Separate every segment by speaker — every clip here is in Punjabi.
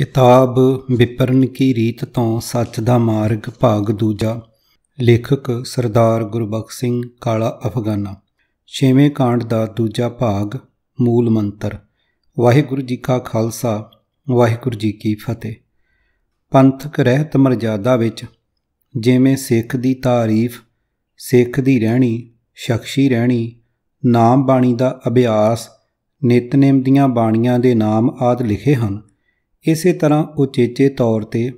Speaker 1: ਕਿਤਾਬ ਵਿਪਰਨ ਕੀ ਰੀਤ ਤੋਂ ਸੱਚ ਦਾ ਮਾਰਗ ਭਾਗ ਦੂਜਾ ਲੇਖਕ ਸਰਦਾਰ ਗੁਰਬਖਸ਼ ਸਿੰਘ ਕਾਲਾ ਅਫਗਾਨਾ ਛੇਵੇਂ ਕਾਂਡ ਦਾ ਦੂਜਾ ਭਾਗ ਮੂਲ ਮੰਤਰ ਵਾਹਿਗੁਰੂ ਜੀ ਕਾ ਖਾਲਸਾ ਵਾਹਿਗੁਰੂ ਜੀ ਕੀ ਫਤਿਹ ਪੰਥਕ ਰਹਿਤ ਮਰਜ਼ਾਦਾ ਵਿੱਚ ਜਿਵੇਂ ਸਿੱਖ ਦੀ ਤਾਰੀਫ ਸਿੱਖ ਦੀ ਰਹਿਣੀ ਸ਼ਖਸੀ ਰਹਿਣੀ ਨਾਮ ਬਾਣੀ ਦਾ ਅਭਿਆਸ ਨਿਤਨੇਮ ਦੀਆਂ ਬਾਣੀਆਂ ਦੇ ਨਾਮ ਆਦ ਲਿਖੇ ਹਨ ਇਸੇ ਤਰ੍ਹਾਂ ਉਚੇਚੇ ਤੌਰ ਤੇ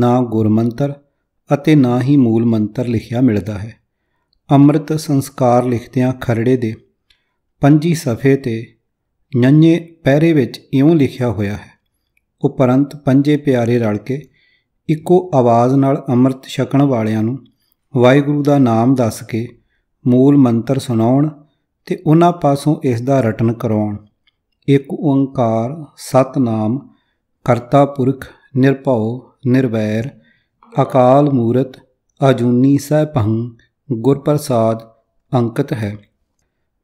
Speaker 1: ਨਾ ਗੁਰਮੰਤਰ ਅਤੇ ਨਾ ਹੀ ਮੂਲ ਮੰਤਰ ਲਿਖਿਆ ਮਿਲਦਾ ਹੈ ਅੰਮ੍ਰਿਤ ਸੰਸਕਾਰ ਲਿਖਦਿਆਂ ਖਰੜੇ ਦੇ ਪੰਜੀ ਸਫੇ ਤੇ ਨੰਨੇ ਪੈਰੇ ਵਿੱਚ ਇਉਂ ਲਿਖਿਆ ਹੋਇਆ ਹੈ ਉਪਰੰਤ ਪੰਜੇ ਪਿਆਰੇ ਰਲ ਕੇ ਇੱਕੋ ਆਵਾਜ਼ ਨਾਲ ਅੰਮ੍ਰਿਤ ਛਕਣ ਵਾਲਿਆਂ ਨੂੰ ਵਾਹਿਗੁਰੂ ਦਾ ਨਾਮ ਦੱਸ ਕੇ ਮੂਲ ਮੰਤਰ ਸੁਣਾਉਣ ਤੇ ਉਹਨਾਂ ਪਾਸੋਂ ਇਸ ਦਾ ਰਟਨ ਕਰਾਉਣ ਇੱਕ ਓੰਕਾਰ ਸਤਨਾਮ ਕਰਤਾ ਪੁਰਖ ਨਿਰਭਉ ਨਿਰਵੈਰ ਅਕਾਲ ਮੂਰਤ ਅਜੂਨੀ ਸਹਿਭੰ ਗੁਰਪ੍ਰਸਾਦ ਅੰਕਤ ਹੈ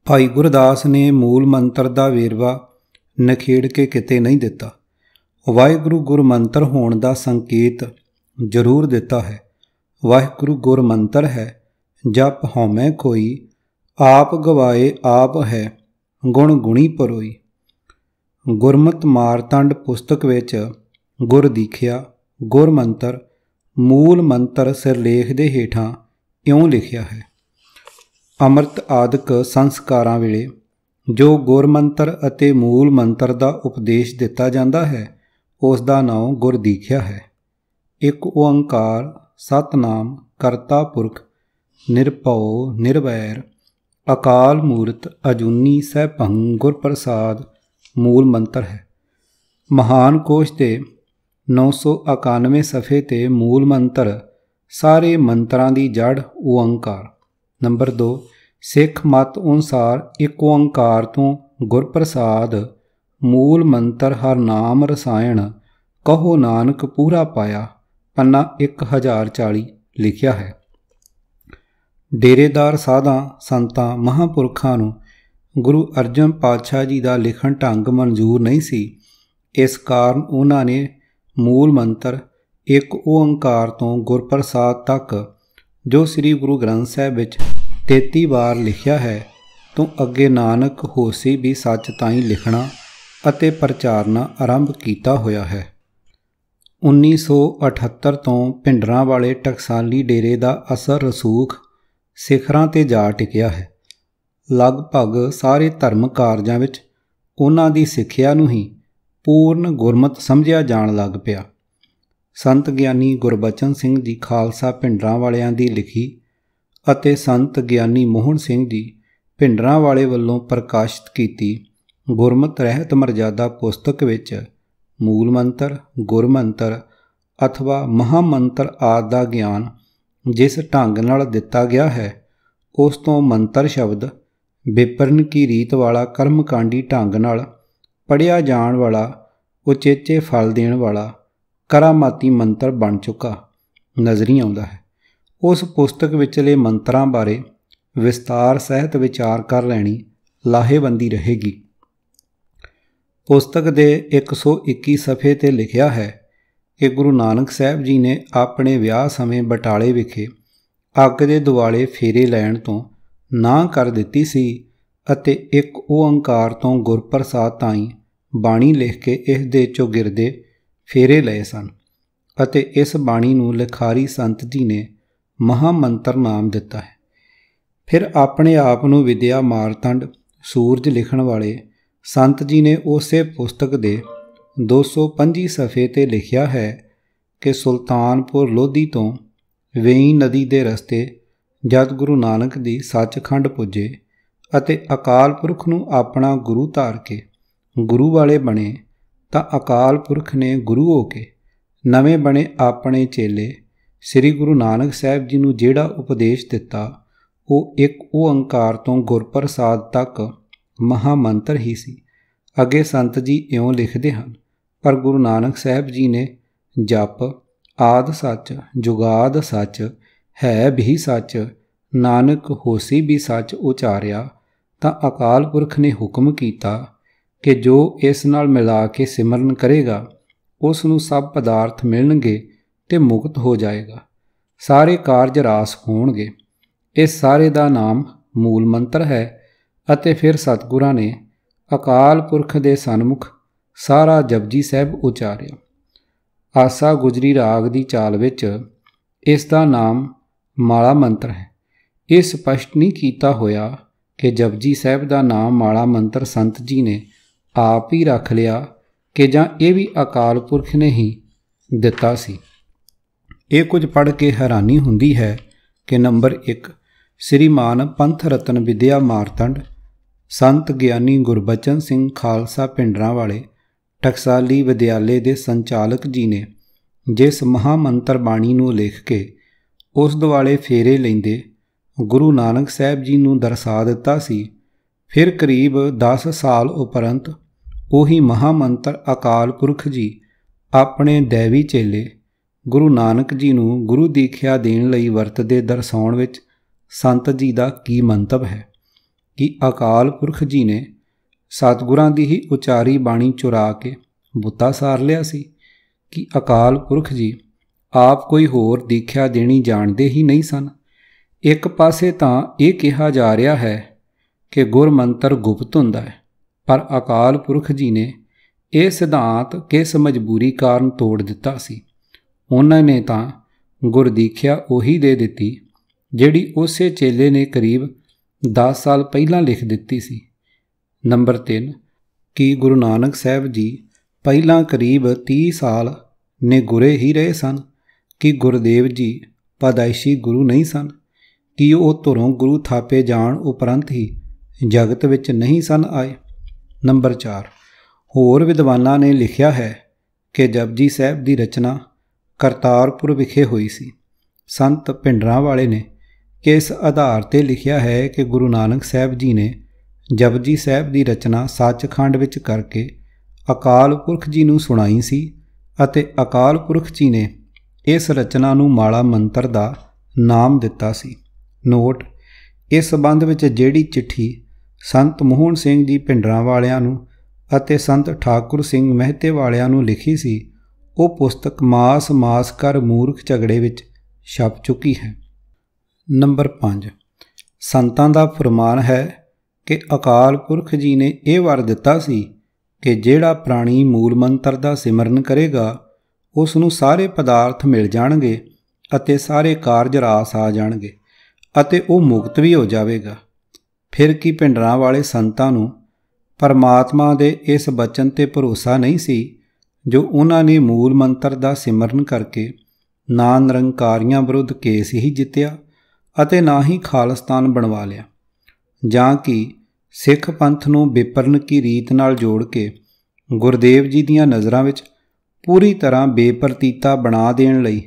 Speaker 1: ਭਾਈ ਗੁਰਦਾਸ ਨੇ ਮੂਲ ਮੰਤਰ ਦਾ ਵੇਰਵਾ ਨਖੇੜ ਕੇ ਕਿਤੇ ਨਹੀਂ ਦਿੱਤਾ ਵਾਹਿਗੁਰੂ ਗੁਰ ਮੰਤਰ ਹੋਣ ਦਾ ਸੰਕੇਤ ਜ਼ਰੂਰ ਦਿੱਤਾ ਹੈ ਵਾਹਿਗੁਰੂ ਗੁਰ ਮੰਤਰ ਹੈ ਜਪ ਹਉਮੈ ਕੋਈ ਆਪ ਗਵਾਏ ਆਪ ਹੈ ਗੁਣ ਗੁਣੀ ਪਰੋਈ ਗੁਰਮਤ ਮਾਰਤੰਡ ਪੁਸਤਕ ਵਿੱਚ ਗੁਰ ਦੀਖਿਆ ਗੁਰ ਮੰਤਰ ਮੂਲ ਮੰਤਰ ਸਿਰਲੇਖ ਦੇ ਹੇਠਾਂ ਇਉਂ ਲਿਖਿਆ ਹੈ ਅਮਰਤ ਆਦਿਕ ਸੰਸਕਾਰਾਂ ਵੇਲੇ ਜੋ ਗੁਰ ਮੰਤਰ ਅਤੇ ਮੂਲ ਮੰਤਰ ਦਾ ਉਪਦੇਸ਼ ਦਿੱਤਾ ਜਾਂਦਾ ਹੈ ਉਸ ਦਾ ਨਾਮ ਗੁਰ ਦੀਖਿਆ ਹੈ ਇੱਕ ਓੰਕਾਰ ਸਤਨਾਮ ਕਰਤਾ ਪੁਰਖ ਨਿਰਭਉ ਨਿਰਵੈਰ ਅਕਾਲ ਮੂਰਤ ਅਜੂਨੀ ਸਹਿ ਗੁਰ ਪ੍ਰਸਾਦ ਮੂਲ ਮੰਤਰ ਹੈ ਮਹਾਨ ਕੋਸ਼ ਦੇ 991 ਸਫੇ ਤੇ ਮੂਲ ਮੰਤਰ ਸਾਰੇ ਮੰਤਰਾਂ ਦੀ ਜੜ ਓੰਕਾਰ ਨੰਬਰ 2 ਸਿੱਖ ਮਤ ਅਨੁਸਾਰ ਇੱਕ ਓੰਕਾਰ ਤੋਂ ਗੁਰਪ੍ਰਸਾਦ ਮੂਲ ਮੰਤਰ ਹਰ ਨਾਮ ਰਸਾਇਣ ਕਹੋ ਨਾਨਕ ਪੂਰਾ ਪਾਇਆ ਪੰਨਾ 1040 ਲਿਖਿਆ ਹੈ ਡੇਰੇਦਾਰ ਸਾਧਾਂ ਸੰਤਾਂ ਮਹਾਪੁਰਖਾਂ ਨੂੰ ਗੁਰੂ ਅਰਜਨ ਪਾਤਸ਼ਾਹ ਜੀ ਦਾ ਲਿਖਣ ਢੰਗ ਮਨਜ਼ੂਰ ਨਹੀਂ ਸੀ ਇਸ ਕਾਰਨ ਉਹਨਾਂ ਨੇ ਮੂਲ ਮੰਤਰ ਇੱਕ ਓੰਕਾਰ ਤੋਂ ਗੁਰਪ੍ਰਸਾਦ ਤੱਕ ਜੋ ਸ੍ਰੀ ਗੁਰੂ ਗ੍ਰੰਥ ਸਾਹਿਬ ਵਿੱਚ 33 ਵਾਰ ਲਿਖਿਆ ਹੈ ਤੋਂ ਅੱਗੇ ਨਾਨਕ ਹੋਸੀ ਵੀ ਸੱਚ ਤਾਂ ਹੀ ਲਿਖਣਾ ਅਤੇ ਪ੍ਰਚਾਰਨਾ ਆਰੰਭ ਕੀਤਾ ਹੋਇਆ ਹੈ 1978 ਤੋਂ ਪਿੰਡਰਾਂ ਵਾਲੇ ਟਕਸਾਲੀ ਡੇਰੇ ਦਾ ਅਸਰ ਰਸੂਖ ਸਿਖਰਾਂ ਤੇ ਜਾ ਟਿਕਿਆ ਹੈ ਲਗਭਗ ਸਾਰੇ ਧਰਮ ਕਾਰਜਾਂ ਵਿੱਚ ਉਹਨਾਂ ਦੀ ਸਿੱਖਿਆ ਨੂੰ ਹੀ ਪੂਰਨ ਗੁਰਮਤ ਸਮਝਿਆ ਜਾਣ ਲੱਗ ਪਿਆ ਸੰਤ ਗਿਆਨੀ ਗੁਰਬਚਨ ਸਿੰਘ ਜੀ ਖਾਲਸਾ ਪਿੰਡਰਾਂ ਵਾਲਿਆਂ ਦੀ ਲਿਖੀ ਅਤੇ ਸੰਤ ਗਿਆਨੀ ਮੋਹਨ ਸਿੰਘ ਜੀ ਪਿੰਡਰਾਂ ਵਾਲੇ ਵੱਲੋਂ ਪ੍ਰਕਾਸ਼ਿਤ ਕੀਤੀ ਗੁਰਮਤ ਰਹਿਤ ਮਰਜ਼ਾਦਾ ਪੁਸਤਕ ਵਿੱਚ ਮੂਲ ਮੰਤਰ ਗੁਰਮੰਤਰ ਅਥਵਾ ਮੰਤਰ ਆਦ ਦਾ ਗਿਆਨ ਜਿਸ ਢੰਗ ਨਾਲ ਦਿੱਤਾ ਗਿਆ ਹੈ ਉਸ ਤੋਂ ਮੰਤਰ ਸ਼ਬਦ ਵਿਪਰਨ ਕੀ ਰੀਤ ਵਾਲਾ ਕਰਮਕਾਂਡੀ ਢੰਗ ਨਾਲ ਪੜਿਆ ਜਾਣ ਵਾਲਾ ਉਚੇਚੇ ਫਲ ਦੇਣ ਵਾਲਾ ਕਰਾਮਾਤੀ ਮੰਤਰ ਬਣ ਚੁੱਕਾ ਨਜ਼ਰੀ ਆਉਂਦਾ ਹੈ ਉਸ ਪੁਸਤਕ ਵਿੱਚਲੇ ਮੰਤਰਾਂ ਬਾਰੇ ਵਿਸਤਾਰ ਸਹਿਤ ਵਿਚਾਰ ਕਰ ਲੈਣੀ ਲਾਹੇਵੰਦੀ ਰਹੇਗੀ ਪੁਸਤਕ ਦੇ 121 ਸਫੇ ਤੇ ਲਿਖਿਆ ਹੈ ਕਿ ਗੁਰੂ ਨਾਨਕ ਸਾਹਿਬ ਜੀ ਨੇ ਆਪਣੇ ਵਿਆਹ ਸਮੇਂ ਬਟਾਲੇ ਵਿਖੇ ਅੱਗ ਦੇ ਦੁਆਲੇ ਫੇਰੇ ਲੈਣ ਤੋਂ ਨਾ ਕਰ ਦਿੱਤੀ ਸੀ ਅਤੇ ਇੱਕ ਓੰਕਾਰ ਤੋਂ ਗੁਰਪ੍ਰਸਾਦ ਤਾਈ ਬਾਣੀ ਲਿਖ ਕੇ ਇਸ ਦੇ ਚੋਗਿਰਦੇ ਫੇਰੇ ਲਏ ਸਨ ਅਤੇ ਇਸ ਬਾਣੀ ਨੂੰ ਲਿਖਾਰੀ ਸੰਤ ਜੀ ਨੇ ਮਹਾ ਮੰਤਰ ਨਾਮ ਦਿੱਤਾ ਹੈ ਫਿਰ ਆਪਣੇ ਆਪ ਨੂੰ ਵਿਦਿਆ ਮਾਰਤੰਡ ਸੂਰਜ ਲਿਖਣ ਵਾਲੇ ਸੰਤ ਜੀ ਨੇ ਉਸੇ ਪੁਸਤਕ ਦੇ 225 ਸਫੇ ਤੇ ਲਿਖਿਆ ਹੈ ਕਿ ਸੁਲਤਾਨਪੁਰ ਲੋਧੀ ਤੋਂ ਵੇਈ ਨਦੀ ਦੇ ਰਸਤੇ ਜਦ ਗੁਰੂ ਨਾਨਕ ਦੀ ਸੱਚਖੰਡ ਪੁੱਜੇ ਅਤੇ ਅਕਾਲ ਪੁਰਖ ਨੂੰ ਆਪਣਾ ਗੁਰੂ ਧਾਰ ਕੇ ਗੁਰੂ ਵਾਲੇ ਬਣੇ ਤਾਂ ਅਕਾਲ ਪੁਰਖ ਨੇ ਗੁਰੂ ਹੋ ਕੇ ਨਵੇਂ ਬਣੇ ਆਪਣੇ ਚੇਲੇ ਸ੍ਰੀ ਗੁਰੂ ਨਾਨਕ ਸਾਹਿਬ ਜੀ ਨੂੰ ਜਿਹੜਾ ਉਪਦੇਸ਼ ਦਿੱਤਾ ਉਹ ਇੱਕ ਓੰਕਾਰ ਤੋਂ ਗੁਰਪ੍ਰਸਾਦ ਤੱਕ ਮਹਾ ਮੰਤਰ ਹੀ ਸੀ ਅੱਗੇ ਸੰਤ ਜੀ ਇਉਂ ਲਿਖਦੇ ਹਨ ਪਰ ਗੁਰੂ ਨਾਨਕ ਸਾਹਿਬ ਜੀ ਨੇ ਜਪ ਆਦ ਸੱਚ ਜੁਗਾਦ ਸੱਚ ਹੈ ਵੀ ਸੱਚ ਨਾਨਕ ਹੋਸੀ ਵੀ ਸੱਚ ਉਚਾਰਿਆ ਤਾਂ ਅਕਾਲ ਪੁਰਖ ਨੇ ਹੁਕਮ ਕੀਤਾ ਕਿ ਜੋ ਇਸ ਨਾਲ ਮਿਲਾ ਕੇ ਸਿਮਰਨ ਕਰੇਗਾ ਉਸ ਨੂੰ ਸਭ ਪਦਾਰਥ ਮਿਲਣਗੇ ਤੇ ਮੁਕਤ ਹੋ ਜਾਏਗਾ ਸਾਰੇ ਕਾਰਜ ਰਾਸ ਹੋਣਗੇ ਇਸ ਸਾਰੇ ਦਾ ਨਾਮ ਮੂਲ ਮੰਤਰ ਹੈ ਅਤੇ ਫਿਰ ਸਤਿਗੁਰਾਂ ਨੇ ਅਕਾਲ ਪੁਰਖ ਦੇ ਸਨਮੁਖ ਸਾਰਾ ਜਪਜੀ ਸਾਹਿਬ ਉਚਾਰਿਆ ਆਸਾ ਗੁਜਰੀ ਰਾਗ ਦੀ ਚਾਲ ਵਿੱਚ ਇਸ ਦਾ ਨਾਮ ਮਾਲਾ ਮੰਤਰ ਹੈ ਇਹ ਸਪਸ਼ਟ ਨਹੀਂ ਕੀਤਾ ਹੋਇਆ ਕਿ ਜਪਜੀ ਸਾਹਿਬ ਦਾ ਨਾਮ ਮਾਲਾ ਮੰਤਰ ਸੰਤ ਜੀ ਨੇ ਆਪ ਹੀ ਰੱਖ ਲਿਆ ਕਿ ਜਾਂ ਇਹ ਵੀ ਅਕਾਲ ਪੁਰਖ ਨੇ ਹੀ ਦਿੱਤਾ ਸੀ ਇਹ ਕੁਝ ਪੜ੍ਹ ਕੇ ਹੈਰਾਨੀ ਹੁੰਦੀ ਹੈ ਕਿ ਨੰਬਰ 1 ਸ੍ਰੀਮਾਨ ਪੰਥ ਰਤਨ ਵਿਦਿਆ ਮਾਰਤੰਡ ਸੰਤ ਗਿਆਨੀ ਗੁਰਬਚਨ ਸਿੰਘ ਖਾਲਸਾ ਪਿੰਡਰਾਂ ਵਾਲੇ ਟਕਸਾਲੀ ਵਿਦਿਆਲੇ ਦੇ ਸੰਚਾਲਕ ਜੀ ਨੇ ਜਿਸ ਮਹਾਮੰਤਰ ਬਾਣੀ ਨੂੰ ਲਿਖ ਕੇ ਉਸ ਦਿਵਾਲੇ ਫੇਰੇ ਲੈਂਦੇ ਗੁਰੂ ਨਾਨਕ ਸਾਹਿਬ ਜੀ ਨੂੰ ਦਰਸਾ ਦਿੱਤਾ ਸੀ ਫਿਰ ਕਰੀਬ 10 ਸਾਲ ਉਪਰੰਤ ਉਹੀ ਮਹਾਮੰਤਰ ਅਕਾਲ ਪੁਰਖ ਜੀ ਆਪਣੇ ਦੇਵੀ ਚੇਲੇ ਗੁਰੂ ਨਾਨਕ ਜੀ ਨੂੰ ਗੁਰੂ ਦੀਖਿਆ ਦੇਣ ਲਈ ਵਰਤਦੇ ਦਰਸਾਉਣ ਵਿੱਚ ਸੰਤ ਜੀ ਦਾ ਕੀ ਮੰਤਵ ਹੈ ਕਿ ਅਕਾਲ ਪੁਰਖ ਜੀ ਨੇ ਸਤਗੁਰਾਂ ਦੀ ਹੀ ਉਚਾਰੀ ਬਾਣੀ ਚੁਰਾ ਕੇ ਬੁੱਤਾ ਸਾਰ ਲਿਆ ਸੀ ਕਿ ਅਕਾਲ ਪੁਰਖ ਜੀ ਆਪ ਕੋਈ ਹੋਰ ਦੀਖਿਆ ਦੇਣੀ ਜਾਣਦੇ ਹੀ ਨਹੀਂ ਸਨ ਇੱਕ ਪਾਸੇ ਤਾਂ ਇਹ ਕਿਹਾ ਜਾ ਰਿਹਾ ਹੈ ਕਿ ਗੁਰਮੰਤਰ ਗੁਪਤ ਹੁੰਦਾ ਹੈ ਪਰ ਅਕਾਲ ਪੁਰਖ ਜੀ ਨੇ ਇਹ ਸਿਧਾਂਤ ਕਿਸ ਮਜਬੂਰੀ ਕਾਰਨ ਤੋੜ ਦਿੱਤਾ ਸੀ ਉਹਨਾਂ ਨੇ ਤਾਂ ਗੁਰ ਦੇਖਿਆ ਉਹੀ ਦੇ ਦਿੱਤੀ ਜਿਹੜੀ ਉਸੇ ਚੇਲੇ ਨੇ ਕਰੀਬ 10 ਸਾਲ ਪਹਿਲਾਂ ਲਿਖ ਦਿੱਤੀ ਸੀ ਨੰਬਰ 3 ਕੀ ਗੁਰੂ ਨਾਨਕ ਸਾਹਿਬ ਜੀ ਪਹਿਲਾਂ ਕਰੀਬ 30 ਸਾਲ ਨੇ ਗੁਰੇ ਹੀ ਰਹੇ ਸਨ ਕਿ ਗੁਰਦੇਵ ਜੀ ਪਦਾਇਸ਼ੀ ਗੁਰੂ ਨਹੀਂ ਸਨ ਕਿ ਉਹ ਧਰੋਂ ਗੁਰੂ ਥਾਪੇ ਜਾਣ ਉਪਰੰਤ ਹੀ ਜਗਤ ਵਿੱਚ ਨਹੀਂ ਸਨ ਆਏ ਨੰਬਰ 4 ਹੋਰ ਵਿਦਵਾਨਾਂ ਨੇ ਲਿਖਿਆ ਹੈ ਕਿ ਜਪਜੀ ਸਾਹਿਬ ਦੀ ਰਚਨਾ ਕਰਤਾਰਪੁਰ ਵਿਖੇ ਹੋਈ ਸੀ ਸੰਤ ਪਿੰਡਰਾ ਵਾਲੇ ਨੇ ਕਿਸ ਇਸ ਆਧਾਰ ਤੇ ਲਿਖਿਆ ਹੈ ਕਿ ਗੁਰੂ ਨਾਨਕ ਸਾਹਿਬ ਜੀ ਨੇ ਜਪਜੀ ਸਾਹਿਬ ਦੀ ਰਚਨਾ ਸੱਚਖੰਡ ਵਿੱਚ ਕਰਕੇ ਅਕਾਲ ਪੁਰਖ ਜੀ ਨੂੰ ਸੁਣਾਈ ਸੀ ਅਤੇ ਅਕਾਲ ਪੁਰਖ ਜੀ ਨੇ ਇਸ ਰਚਨਾ ਨੂੰ ਮਾਲਾ ਮੰਤਰ ਦਾ ਨਾਮ ਦਿੱਤਾ ਸੀ ਨੋਟ ਇਸ ਸੰਬੰਧ ਵਿੱਚ ਜਿਹੜੀ ਚਿੱਠੀ ਸੰਤ ਮੋਹਨ ਸਿੰਘ ਜੀ ਪਿੰਡਰਾਂ ਵਾਲਿਆਂ ਨੂੰ ਅਤੇ ਸੰਤ ਠਾਕੁਰ ਸਿੰਘ ਮਹਿਤੇ ਵਾਲਿਆਂ ਨੂੰ ਲਿਖੀ ਸੀ ਉਹ ਪੁਸਤਕ ਮਾਸ ਮਾਸ ਕਰ ਮੂਰਖ ਝਗੜੇ ਵਿੱਚ ਛਪ ਚੁੱਕੀ ਹੈ ਨੰਬਰ 5 ਸੰਤਾਂ ਦਾ ਫਰਮਾਨ ਹੈ ਕਿ ਅਕਾਲ ਪੁਰਖ ਜੀ ਨੇ ਇਹ ਵਰ ਦਿੱਤਾ ਸੀ ਕਿ ਜਿਹੜਾ ਪ੍ਰਾਣੀ ਮੂਲ ਮੰਤਰ ਦਾ ਸਿਮਰਨ ਕਰੇਗਾ ਉਸ ਨੂੰ ਸਾਰੇ ਪਦਾਰਥ ਮਿਲ ਜਾਣਗੇ ਅਤੇ ਸਾਰੇ ਕਾਰਜ ਰਾਸ ਆ ਜਾਣਗੇ ਅਤੇ ਉਹ ਮੁਕਤ ਵੀ ਹੋ ਜਾਵੇਗਾ ਫਿਰ ਕੀ ਪਿੰਡਰਾਂ ਵਾਲੇ ਸੰਤਾਂ ਨੂੰ ਪਰਮਾਤਮਾ ਦੇ ਇਸ ਬਚਨ ਤੇ ਭਰੋਸਾ ਨਹੀਂ ਸੀ ਜੋ ਉਹਨਾਂ ਨੇ ਮੂਲ ਮੰਤਰ ਦਾ ਸਿਮਰਨ ਕਰਕੇ ਨਾ ਨਿਰੰਕਾਰੀਆਂ ਵਿਰੁੱਧ ਕੇਸ ਹੀ ਜਿੱਤਿਆ ਅਤੇ ਨਾ ਹੀ ਖਾਲਸਤਾਨ ਬਣਵਾ ਲਿਆ ਜਾਂ ਕਿ ਸਿੱਖ ਪੰਥ ਨੂੰ ਵਿਪਰਨ ਕੀ ਰੀਤ ਨਾਲ ਜੋੜ ਕੇ ਗੁਰਦੇਵ ਜੀ ਦੀਆਂ ਨਜ਼ਰਾਂ ਵਿੱਚ ਪੂਰੀ ਤਰ੍ਹਾਂ ਬੇਪਰਤੀਤਾ ਬਣਾ ਦੇਣ ਲਈ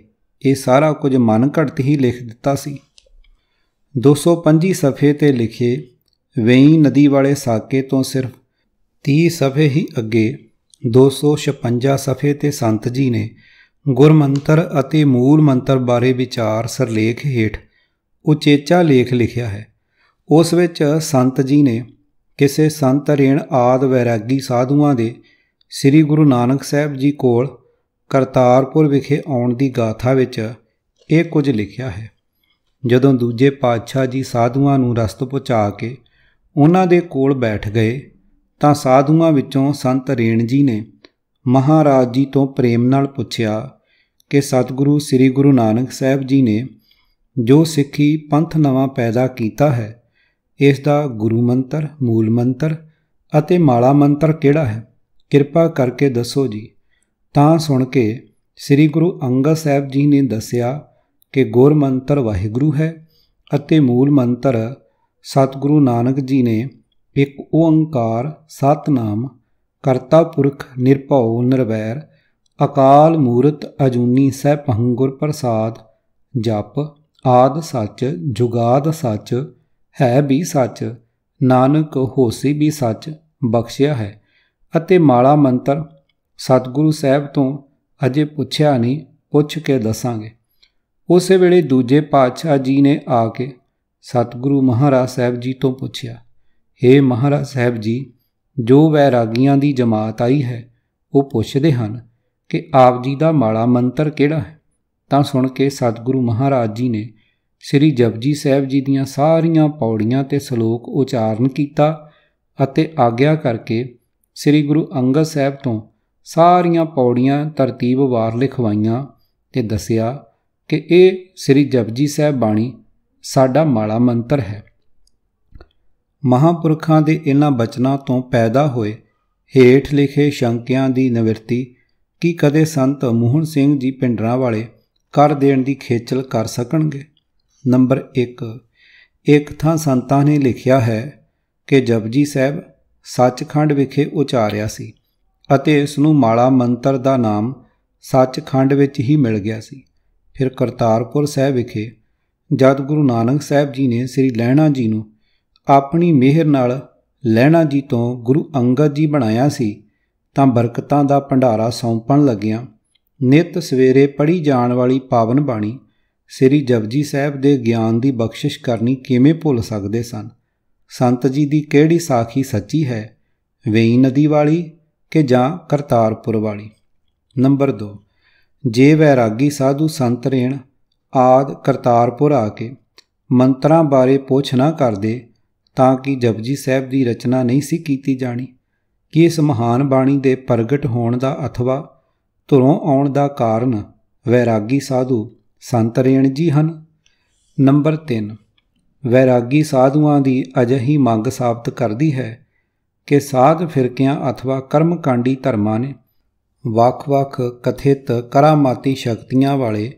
Speaker 1: ਇਹ ਸਾਰਾ ਕੁਝ ਮਨ ਘੜਤ ਹੀ ਲਿਖ ਦਿੱਤਾ ਸੀ 225 ਸਫੇ ਤੇ ਲਿਖੇ ਵੇਈ ਨਦੀ ਵਾਲੇ ਸਾਕੇ ਤੋਂ ਸਿਰਫ 30 ਸਫੇ ਹੀ ਅੱਗੇ 256 ਸਫੇ ਤੇ ਸੰਤ ਜੀ ਨੇ ਗੁਰਮੰਤਰ ਅਤੇ ਮੂਲ ਮੰਤਰ ਬਾਰੇ ਵਿਚਾਰ ਸਰਲੇਖ ਹੇਠ ਉਚੇਚਾ ਲੇਖ ਲਿਖਿਆ ਹੈ ਉਸ ਵਿੱਚ ਸੰਤ ਜੀ ਨੇ ਕਿਸੇ ਸੰਤ ਰੇਣ ਆਦ ਵੈਰਾਗੀ ਸਾਧੂਆਂ ਦੇ ਸ੍ਰੀ ਗੁਰੂ ਨਾਨਕ ਸਾਹਿਬ ਜੀ ਕੋਲ ਕਰਤਾਰਪੁਰ ਵਿਖੇ ਆਉਣ ਦੀ ਗਾਥਾ ਵਿੱਚ ਇਹ ਕੁਝ ਲਿਖਿਆ ਹੈ ਜਦੋਂ ਦੂਜੇ ਪਾਤਸ਼ਾਹ ਜੀ ਸਾਧੂਆਂ ਨੂੰ ਰਸਤ ਪਹੁੰਚਾ ਕੇ ਉਹਨਾਂ ਦੇ ਕੋਲ ਬੈਠ ਗਏ ਤਾਂ ਸਾਧੂਆਂ ਵਿੱਚੋਂ ਸੰਤ ਰੇਣ ਜੀ ਨੇ ਮਹਾਰਾਜ ਜੀ ਤੋਂ ਪ੍ਰੇਮ ਨਾਲ ਪੁੱਛਿਆ ਕਿ ਸਤਿਗੁਰੂ ਸ੍ਰੀ ਗੁਰੂ ਨਾਨਕ ਸਾਹਿਬ ਜੀ ਨੇ ਜੋ ਸਿੱਖੀ ਪੰਥ ਨਵਾਂ ਪੈਦਾ ਕੀਤਾ ਹੈ ਇਸ ਦਾ ਗੁਰੂ ਮੰਤਰ ਮੂਲ ਮੰਤਰ ਅਤੇ ਮਾਲਾ ਮੰਤਰ ਕਿਹੜਾ ਹੈ ਕਿਰਪਾ ਕਰਕੇ ਦੱਸੋ ਜੀ ਤਾਂ ਸੁਣ ਕੇ ਸ੍ਰੀ ਗੁਰੂ ਅੰਗਦ ਸਾਹਿਬ ਜੀ ਨੇ ਦੱਸਿਆ ਕਿ ਗੁਰ ਮੰਤਰ ਵਾਹਿਗੁਰੂ ਹੈ ਅਤੇ ਮੂਲ ਮੰਤਰ ਸਤਿਗੁਰੂ ਨਾਨਕ ਜੀ ਨੇ ਇੱਕ ਓੰਕਾਰ ਸਤਨਾਮ ਕਰਤਾ ਪੁਰਖ ਨਿਰਭਉ ਨਿਰਵੈਰ ਅਕਾਲ ਮੂਰਤ ਅਜੂਨੀ ਸਹਿ ਗੁਰ ਪ੍ਰਸਾਦ ਜਪ ਆਦ ਸੱਚ ਜੁਗਾਦ ਸੱਚ ਹੈ ਵੀ ਸੱਚ ਨਾਨਕ ਹੋਸੀ ਵੀ ਸੱਚ ਬਖਸ਼ਿਆ ਹੈ ਅਤੇ ਮਾਲਾ ਮੰਤਰ ਸਤਿਗੁਰੂ ਸਾਹਿਬ ਤੋਂ ਅਜੇ ਪੁੱਛਿਆ ਨਹੀਂ ਪੁੱਛ ਕੇ ਦੱਸਾਂਗੇ ਉਸੇ ਵੇਲੇ ਦੂਜੇ ਪਾਤਸ਼ਾਹ ਜੀ ਨੇ ਆ ਕੇ ਸਤਿਗੁਰੂ ਮਹਾਰਾਜ ਸਾਹਿਬ ਜੀ ਤੋਂ ਪੁੱਛਿਆ हे ਮਹਾਰਾਜ ਸਾਹਿਬ ਜੀ ਜੋ ਵੈਰਾਗੀਆਂ ਦੀ ਜਮਾਤ ਆਈ ਹੈ ਉਹ ਪੁੱਛਦੇ ਹਨ ਕਿ ਆਪ ਜੀ ਦਾ ਮਾਲਾ ਮੰਤਰ ਕਿਹੜਾ ਹੈ ਤਾਂ ਸੁਣ ਕੇ ਸਤਿਗੁਰੂ ਮਹਾਰਾਜ ਜੀ ਨੇ ਸ੍ਰੀ ਜਪਜੀ ਸਾਹਿਬ ਜੀ ਦੀਆਂ ਸਾਰੀਆਂ ਪੌੜੀਆਂ ਤੇ ਸ਼ਲੋਕ ਉਚਾਰਨ ਕੀਤਾ ਅਤੇ ਆਗਿਆ ਕਰਕੇ ਸ੍ਰੀ ਗੁਰੂ ਅੰਗਦ ਸਾਹਿਬ ਤੋਂ ਸਾਰੀਆਂ ਪੌੜੀਆਂ ਤਰਤੀਬਵਾਰ ਲਿਖਵਾਈਆਂ ਤੇ ਦੱਸਿਆ ਕਿ ਇਹ ਸ੍ਰੀ ਜਪਜੀ ਸਾਹਿਬ ਬਾਣੀ ਸਾਡਾ ਮਾਲਾ ਮੰਤਰ ਹੈ ਮਹਾਪੁਰਖਾਂ ਦੇ ਇਹਨਾਂ ਬਚਨਾਂ ਤੋਂ ਪੈਦਾ ਹੋਏ ਹੇਠ ਲਿਖੇ ਸ਼ੰਕਿਆਂ ਦੀ ਨਿਵਰਤੀ ਕੀ ਕਦੇ ਸੰਤ ਮੋਹਨ ਸਿੰਘ ਜੀ ਪਿੰਡਰਾਂ ਵਾਲੇ ਕਰ ਦੇਣ ਦੀ ਖੇਚਲ ਕਰ ਸਕਣਗੇ ਨੰਬਰ 1 ਇੱਕ ਥਾਂ ਸੰਤਾਂ ਨੇ ਲਿਖਿਆ ਹੈ ਕਿ ਜਪਜੀ ਸਾਹਿਬ ਸੱਚਖੰਡ ਵਿਖੇ ਉਚਾਰਿਆ ਸੀ ਅਤੇ ਇਸ ਨੂੰ ਮਾਲਾ ਮੰਤਰ ਦਾ ਨਾਮ ਸੱਚਖੰਡ ਵਿੱਚ ਹੀ ਮਿਲ ਗਿਆ ਸੀ ਫਿਰ ਕਰਤਾਰਪੁਰ ਸਾਹਿਬ ਵਿਖੇ ਜਦ ਗੁਰੂ ਨਾਨਕ ਸਾਹਿਬ ਜੀ ਨੇ ਸ੍ਰੀ ਲਹਿਣਾ ਜੀ ਨੂੰ ਆਪਣੀ ਮਿਹਰ ਨਾਲ ਲਹਿਣਾ ਜੀ ਤੋਂ ਗੁਰੂ ਅੰਗਦ ਜੀ ਬਣਾਇਆ ਸੀ ਤਾਂ ਬਰਕਤਾਂ ਦਾ ਭੰਡਾਰਾ ਸੌਂਪਣ ਲੱਗਿਆਂ ਨਿਤ ਸਵੇਰੇ ਪੜੀ ਜਾਣ ਵਾਲੀ ਪਾਵਨ ਬਾਣੀ ਸ੍ਰੀ ਜਪਜੀ ਸਾਹਿਬ ਦੇ ਗਿਆਨ ਦੀ ਬਖਸ਼ਿਸ਼ ਕਰਨੀ ਕਿਵੇਂ ਭੁੱਲ ਸਕਦੇ ਸਨ ਸੰਤ ਜੀ ਦੀ ਕਿਹੜੀ ਸਾਖੀ ਸੱਚੀ ਹੈ ਵੇਈ ਨਦੀ ਵਾਲੀ ਕਿ ਜਾਂ ਕਰਤਾਰਪੁਰ ਵਾਲੀ ਨੰਬਰ 2 ਜੇ ਵੈਰਾਗੀ ਸਾਧੂ ਸੰਤ ਰੇਣ ਆਦ ਕਰਤਾਰਪੁਰ ਆ ਕੇ ਮੰਤਰਾਂ ਬਾਰੇ ਪੁੱਛ ਨਾ ਕਰਦੇ ਤਾਂ ਕਿ ਜਪਜੀ ਸਾਹਿਬ ਦੀ ਰਚਨਾ ਨਹੀਂ ਸੀ ਕੀਤੀ ਜਾਣੀ ਕਿ ਇਸ ਮਹਾਨ ਬਾਣੀ ਦੇ ਪ੍ਰਗਟ ਹੋਣ ਦਾ ਅਥਵਾ ਧਰੋਂ ਆਉਣ ਦਾ ਕਾਰਨ ਵੈਰਾਗੀ ਸਾਧੂ ਸੰਤ ਰੇਣ ਜੀ ਹਨ ਨੰਬਰ 3 ਵੈਰਾਗੀ ਸਾਧੂਆਂ ਦੀ ਅਜਹੀ ਮੰਗ ਸਾਬਤ ਕਰਦੀ ਹੈ ਕਿ ਸਾਧ ਫਿਰਕਿਆਂ ਅਥਵਾ ਕਰਮਕਾਂਡੀ ਧਰਮਾਂ ਨੇ ਵੱਖ-ਵੱਖ ਕਥਿਤ ਕਰਾਮਾਤੀ ਸ਼ਕਤੀਆਂ ਵਾਲੇ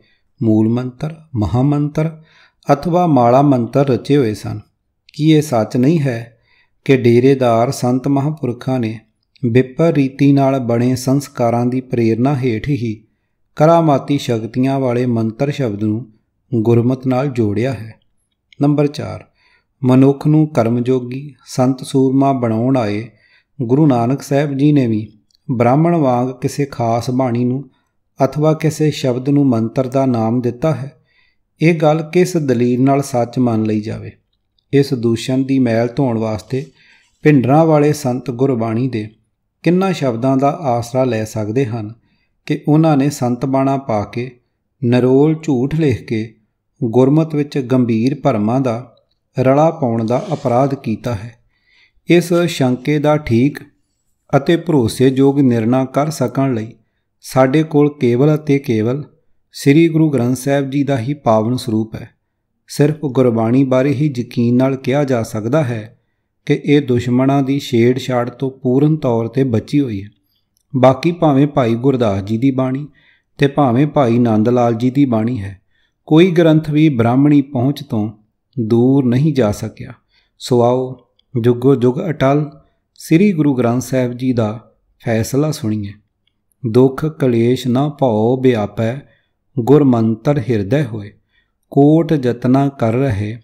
Speaker 1: ਮੂਲ ਮੰਤਰ, ਮਹਾ ਮੰਤਰ ਅਥਵਾ ਮਾਲਾ ਮੰਤਰ ਰਚੇ ਹੋਏ ਸਨ ਕੀ ਇਹ ਸੱਚ ਨਹੀਂ ਹੈ ਕਿ ਡੇਰੇਦਾਰ ਸੰਤ ਮਹਾਪੁਰਖਾਂ ਨੇ ਵਿਪਰ ਰੀਤੀ ਨਾਲ ਬਣੇ ਸੰਸਕਾਰਾਂ ਦੀ ਪ੍ਰੇਰਣਾ ਹੇਠ ਹੀ ਕਰਾਮਾਤੀ ਸ਼ਕਤੀਆਂ ਵਾਲੇ ਮੰਤਰ ਸ਼ਬਦ ਨੂੰ ਗੁਰਮਤ ਨਾਲ ਜੋੜਿਆ ਹੈ ਨੰਬਰ 4 ਮਨੁੱਖ ਨੂੰ ਕਰਮਯੋਗੀ ਸੰਤ ਸੂਰਮਾ ਬਣਾਉਣ ਆਏ ਗੁਰੂ ਨਾਨਕ ਸਾਹਿਬ ਜੀ ਨੇ ਵੀ ਬ੍ਰਾਹਮਣ ਵਾਂਗ ਕਿਸੇ ਖਾਸ ਬਾਣੀ ਨੂੰ ਅਥਵਾ ਕਿਸੇ ਸ਼ਬਦ ਨੂੰ ਮੰਤਰ ਦਾ ਨਾਮ ਦਿੱਤਾ ਹੈ ਇਹ ਗੱਲ ਕਿਸ ਦਲੀਲ ਨਾਲ ਸੱਚ ਮੰਨ ਲਈ ਜਾਵੇ ਇਸ ਦੂਸ਼ਣ ਦੀ ਮੈਲ ਧੋਣ ਵਾਸਤੇ ਪਿੰਡਰਾਂ ਵਾਲੇ ਸੰਤ ਗੁਰਬਾਣੀ ਦੇ ਕਿੰਨਾ ਸ਼ਬਦਾਂ ਦਾ ਆਸਰਾ ਲੈ ਸਕਦੇ ਹਨ ਕਿ ਉਹਨਾਂ ਨੇ ਸੰਤ ਬਾਣਾ ਪਾ ਕੇ ਨਰੋਲ ਝੂਠ ਲਿਖ ਕੇ ਗੁਰਮਤ ਵਿੱਚ ਗੰਭੀਰ ਭਰਮਾਂ ਦਾ ਰਲਾ ਪਾਉਣ ਦਾ ਅਪਰਾਧ ਕੀਤਾ ਹੈ ਇਸ ਸ਼ੰਕੇ ਦਾ ਠੀਕ ਅਤੇ ਭਰੋਸੇਯੋਗ ਨਿਰਣਾ ਕਰ ਸਕਣ ਲਈ ਸਾਡੇ ਕੋਲ ਕੇਵਲ ਅਤੇ ਕੇਵਲ ਸ੍ਰੀ ਗੁਰੂ ਗ੍ਰੰਥ ਸਾਹਿਬ ਜੀ ਦਾ ਹੀ ਪਾਵਨ ਸਰੂਪ ਹੈ ਸਿਰਫ ਗੁਰਬਾਣੀ ਬਾਰੇ ਹੀ ਯਕੀਨ ਨਾਲ ਕਿਹਾ ਜਾ ਸਕਦਾ ਹੈ ਕਿ ਇਹ ਦੁਸ਼ਮਣਾਂ ਦੀ ਛੇੜ-ਛਾੜ ਤੋਂ ਪੂਰਨ ਤੌਰ ਤੇ ਬਚੀ ਹੋਈ ਹੈ ਬਾਕੀ ਭਾਵੇਂ ਭਾਈ ਗੁਰਦਾਸ ਜੀ ਦੀ ਬਾਣੀ ਤੇ ਭਾਵੇਂ ਭਾਈ ਨੰਦ ਲਾਲ ਜੀ ਦੀ ਬਾਣੀ ਹੈ ਕੋਈ ਗ੍ਰੰਥ ਵੀ ਬ੍ਰਾਹਮਣੀ ਪਹੁੰਚ ਤੋਂ ਦੂਰ ਨਹੀਂ ਜਾ ਸਕਿਆ ਸੋ ਆਓ ਜੁਗੋ ਜੁਗ ਅਟਲ ਸ੍ਰੀ ਗੁਰੂ ਗ੍ਰੰਥ ਸਾਹਿਬ ਜੀ ਦਾ ਫੈਸਲਾ ਸੁਣੀਏ ਦੁੱਖ ਕਲੇਸ਼ ਨਾ ਭਾਉ ਬਿਆਪੈ ਗੁਰਮੰਤਰ ਹਿਰਦੈ ਹੋਏ ਕੋਟ ਜਤਨਾ ਕਰ ਰਹੇ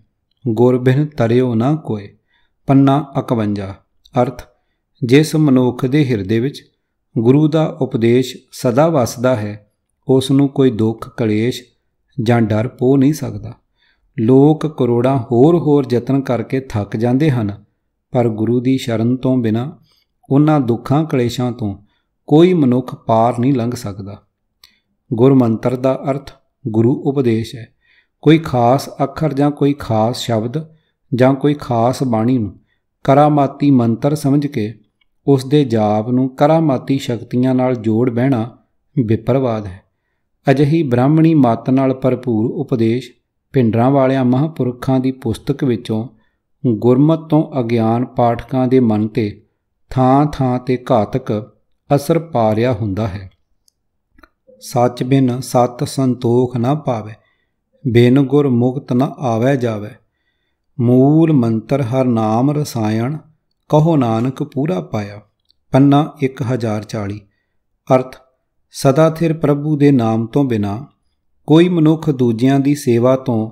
Speaker 1: ਗੁਰ ਬਿਨ ਤਰਿਓ ਨਾ ਕੋਏ ਪੰਨਾ 51 ਅਰਥ ਜਿਸ ਮਨੁੱਖ ਦੇ ਹਿਰਦੇ ਵਿੱਚ ਗੁਰੂ ਦਾ ਉਪਦੇਸ਼ ਸਦਾ ਵਸਦਾ ਹੈ ਉਸ ਨੂੰ ਕੋਈ ਦੁੱਖ ਕਲੇਸ਼ ਜਾਂ ਡਰ ਪੋ ਨਹੀਂ ਸਕਦਾ ਲੋਕ ਕਰੋੜਾਂ ਹੋਰ-ਹੋਰ ਯਤਨ ਕਰਕੇ ਥੱਕ ਜਾਂਦੇ ਹਨ ਪਰ ਗੁਰੂ ਦੀ ਸ਼ਰਨ ਤੋਂ ਬਿਨਾ ਉਹਨਾਂ ਦੁੱਖਾਂ ਕਲੇਸ਼ਾਂ ਤੋਂ ਕੋਈ ਮਨੁੱਖ ਪਾਰ ਨਹੀਂ ਲੰਘ ਸਕਦਾ ਗੁਰਮੰਤਰ ਦਾ ਅਰਥ ਗੁਰੂ ਉਪਦੇਸ਼ ਹੈ ਕੋਈ ਖਾਸ ਅੱਖਰ ਜਾਂ ਕੋਈ ਖਾਸ ਸ਼ਬਦ ਜਾਂ ਕੋਈ ਖਾਸ ਬਾਣੀ ਨੂੰ ਕਰਾਮਾਤੀ ਮੰਤਰ ਸਮਝ ਕੇ ਉਸ ਦੇ ਜਾਪ ਨੂੰ ਕਰਾਮਾਤੀ ਸ਼ਕਤੀਆਂ ਨਾਲ ਜੋੜ ਬਹਿਣਾ ਵਿਪਰਵਾਦ ਹੈ ਅਜਹੀ ਬ੍ਰਾਹਮਣੀ ਮਤ ਨਾਲ ਭਰਪੂਰ ਉਪਦੇਸ਼ ਪਿੰਡਰਾਂ ਵਾਲਿਆਂ ਮਹਾਂਪੁਰਖਾਂ ਦੀ ਪੁਸਤਕ ਵਿੱਚੋਂ ਗੁਰਮਤ ਤੋਂ ਅਗਿਆਨ ਪਾਠਕਾਂ ਦੇ ਮਨ ਤੇ ਥਾਂ-ਥਾਂ ਤੇ ਘਾਤਕ ਅਸਰ ਪਾ ਰਿਹਾ ਹੁੰਦਾ ਹੈ ਸੱਚ ਬਿਨ ਸਤ ਸੰਤੋਖ ਨਾ ਪਾਵੇ ਬਿਨ ਗੁਰ ਮੁਕਤ ਨਾ ਆਵੇ ਜਾਵੇ ਮੂਲ ਮੰਤਰ ਹਰ ਨਾਮ ਰਸਾਇਣ ਕਹੋ ਨਾਨਕ ਪੂਰਾ ਪਾਇਆ ਪੰਨਾ 1040 ਅਰਥ ਸਦਾ ਥਿਰ ਪ੍ਰਭੂ ਦੇ ਨਾਮ ਤੋਂ ਬਿਨਾ ਕੋਈ ਮਨੁੱਖ ਦੂਜਿਆਂ ਦੀ ਸੇਵਾ ਤੋਂ